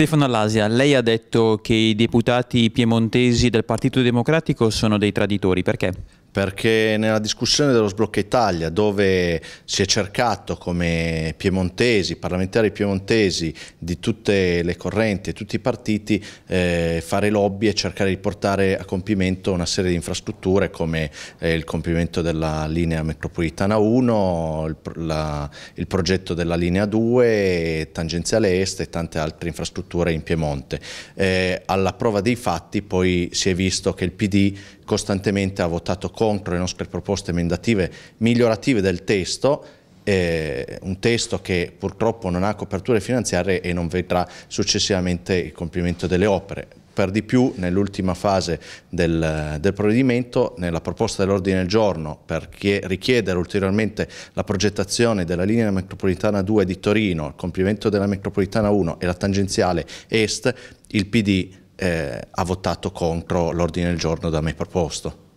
Stefano Alasia, lei ha detto che i deputati piemontesi del Partito Democratico sono dei traditori, perché? perché nella discussione dello sblocca Italia dove si è cercato come piemontesi, parlamentari piemontesi di tutte le correnti e tutti i partiti eh, fare lobby e cercare di portare a compimento una serie di infrastrutture come eh, il compimento della linea metropolitana 1, il, la, il progetto della linea 2, tangenziale est e tante altre infrastrutture in Piemonte. Eh, alla prova dei fatti poi si è visto che il PD costantemente ha votato contro contro le nostre proposte emendative migliorative del testo, eh, un testo che purtroppo non ha coperture finanziarie e non vedrà successivamente il compimento delle opere. Per di più nell'ultima fase del, del, provvedimento, nella proposta dell'ordine del giorno per richiedere ulteriormente la progettazione della linea metropolitana 2 di Torino, il compimento della metropolitana 1 e la tangenziale est, il PD eh, ha votato contro l'ordine del giorno da me proposto.